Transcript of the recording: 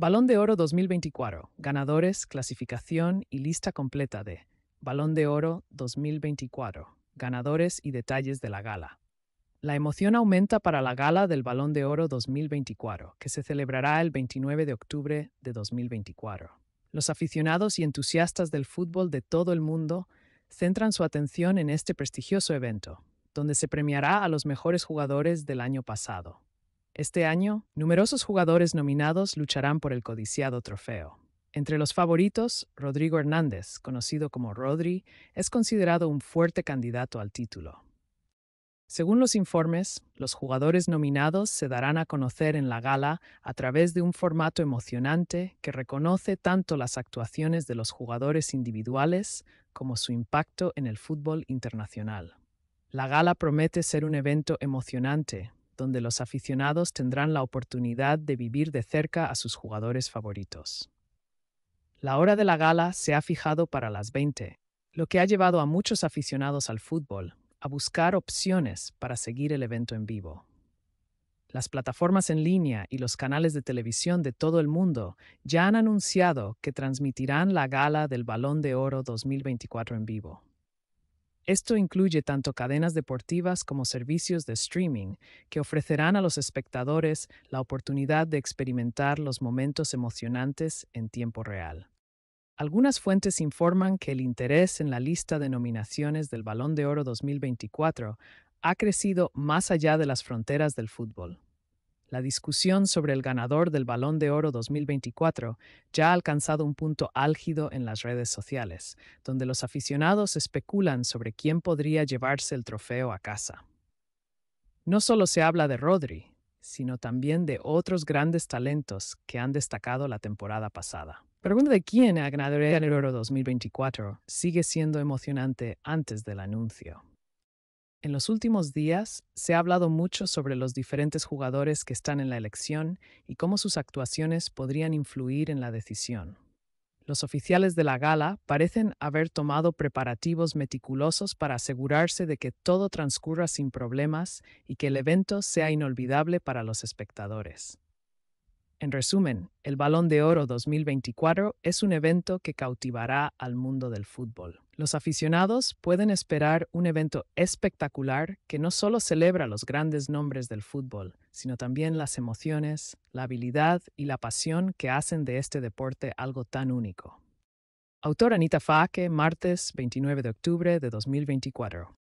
Balón de Oro 2024. Ganadores, clasificación y lista completa de Balón de Oro 2024. Ganadores y detalles de la gala. La emoción aumenta para la gala del Balón de Oro 2024, que se celebrará el 29 de octubre de 2024. Los aficionados y entusiastas del fútbol de todo el mundo centran su atención en este prestigioso evento, donde se premiará a los mejores jugadores del año pasado. Este año, numerosos jugadores nominados lucharán por el codiciado trofeo. Entre los favoritos, Rodrigo Hernández, conocido como Rodri, es considerado un fuerte candidato al título. Según los informes, los jugadores nominados se darán a conocer en la gala a través de un formato emocionante que reconoce tanto las actuaciones de los jugadores individuales como su impacto en el fútbol internacional. La gala promete ser un evento emocionante, donde los aficionados tendrán la oportunidad de vivir de cerca a sus jugadores favoritos. La hora de la gala se ha fijado para las 20, lo que ha llevado a muchos aficionados al fútbol a buscar opciones para seguir el evento en vivo. Las plataformas en línea y los canales de televisión de todo el mundo ya han anunciado que transmitirán la gala del Balón de Oro 2024 en vivo. Esto incluye tanto cadenas deportivas como servicios de streaming que ofrecerán a los espectadores la oportunidad de experimentar los momentos emocionantes en tiempo real. Algunas fuentes informan que el interés en la lista de nominaciones del Balón de Oro 2024 ha crecido más allá de las fronteras del fútbol. La discusión sobre el ganador del Balón de Oro 2024 ya ha alcanzado un punto álgido en las redes sociales, donde los aficionados especulan sobre quién podría llevarse el trofeo a casa. No solo se habla de Rodri, sino también de otros grandes talentos que han destacado la temporada pasada. La Pregunta de quién ganará el Oro 2024 sigue siendo emocionante antes del anuncio. En los últimos días se ha hablado mucho sobre los diferentes jugadores que están en la elección y cómo sus actuaciones podrían influir en la decisión. Los oficiales de la gala parecen haber tomado preparativos meticulosos para asegurarse de que todo transcurra sin problemas y que el evento sea inolvidable para los espectadores. En resumen, el Balón de Oro 2024 es un evento que cautivará al mundo del fútbol. Los aficionados pueden esperar un evento espectacular que no solo celebra los grandes nombres del fútbol, sino también las emociones, la habilidad y la pasión que hacen de este deporte algo tan único. Autor Anita Faque, martes 29 de octubre de 2024.